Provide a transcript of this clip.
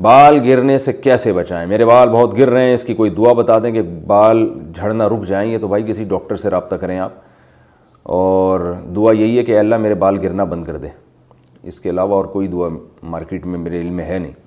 बाल गिरने से कैसे बचाएं मेरे बाल बहुत गिर रहे हैं इसकी कोई दुआ बता दें कि बाल झड़ना रुक जाएंगे तो भाई किसी डॉक्टर से रबता करें आप और दुआ यही है कि अल्लाह मेरे बाल गिरना बंद कर दे इसके अलावा और कोई दुआ मार्केट में मेरे इल में है नहीं